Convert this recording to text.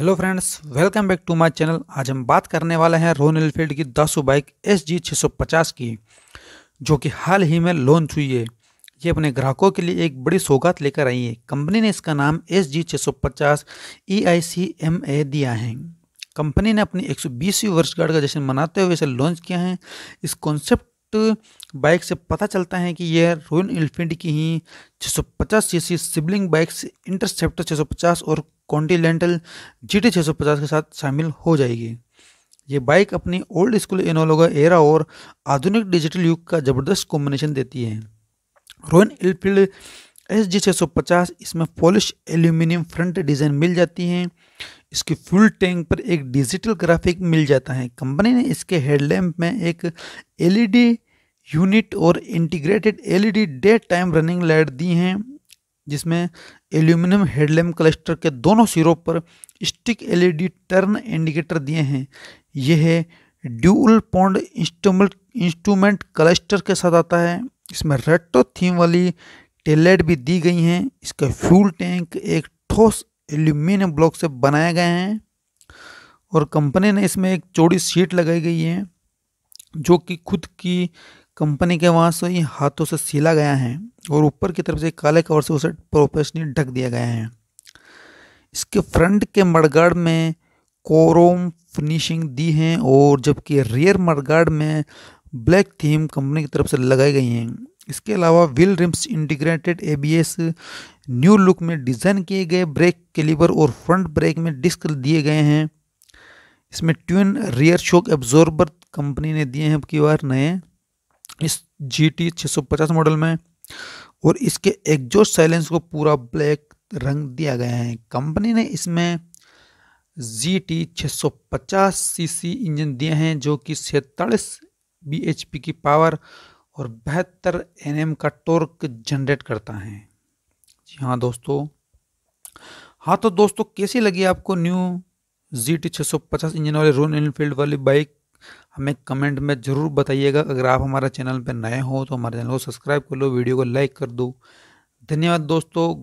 hello friends welcome back to my channel आज हम बात करने वाले हैं रोन एलफील्ड की दासू बाइक एस जी की जो कि हाल ही में लॉन्च हुई है ये अपने ग्राहकों के लिए एक बड़ी सौगात लेकर आई है कंपनी ने इसका नाम एस जी छः सौ पचास ई आई सी एम ए दिया है कंपनी ने अपनी एक सौ बीसवीं वर्षगांठ का जश्न मनाते हुए इसे लॉन्च किया है इस कॉन्सेप्ट बाइक से पता चलता है कि यह रॉयल एलफील्ड की ही 650 सीसी सिबलिंग बाइक्स इंटरसेप्टर पचास और कॉन्टीनेंटल जी टी के साथ शामिल हो जाएगी ये बाइक अपनी ओल्ड स्कूल एनोलोगा एरा और आधुनिक डिजिटल युग का ज़बरदस्त कॉम्बिनेशन देती है रॉयल एनफील्ड एस जी छः इसमें पॉलिश एल्यूमिनियम फ्रंट डिज़ाइन मिल जाती है इसके फ्यूल टैंक पर एक डिजिटल ग्राफिक मिल जाता है कंपनी ने इसके हेडलैम्प में एक एलईडी यूनिट और integrated LED day time running light दी हैं जिसमें एल्यूमिनियम हेडलैम्प क्लस्टर के दोनों सिरों पर स्टिक एलईडी टर्न इंडिकेटर दिए हैं यह है dual pod instrument instrument cluster के साथ आता है इसमें रेट्रो थीम वाली टेलेट भी दी गई हैं इसका फ्यूल टैंक एक ठोस एल्यूमिनियम ब्लॉक से बनाए गए हैं और कंपनी ने इसमें एक चौड़ी सीट लगाई गई है जो कि खुद की कंपनी के वहाँ से ही हाथों से सिला गया है और ऊपर की तरफ से काले कवर से उसे प्रोफेशनली ढक दिया गया है इसके फ्रंट के मडगार्ड में कोरोम फिनिशिंग दी है और जबकि रियर मडगार्ड में ब्लैक थीम कंपनी की तरफ से लगाई गई हैं इसके अलावा wheel rims integrated ABS new look में डिज़ाइन किए गए ब्रेक कैलिबर और फ्रंट ब्रेक में डिस्क दिए गए हैं इसमें twin rear shock absorber company ने दिए हैं अब की बार नए इस जी टी मॉडल में और इसके एग्जॉस्ट साइलेंस को पूरा ब्लैक रंग दिया गया है कंपनी ने इसमें जी टी छः सीसी इंजन दिए हैं जो कि सैतालीस बी की पावर और बहत्तर एन का टॉर्क जनरेट करता है जी हाँ दोस्तों हाँ तो दोस्तों कैसी लगी आपको न्यू जी टी इंजन वाले रोन एनफील्ड वाली बाइक हमें कमेंट में ज़रूर बताइएगा अगर आप हमारा चैनल पर नए हो तो हमारे चैनल को सब्सक्राइब कर लो वीडियो को लाइक कर दो धन्यवाद दोस्तों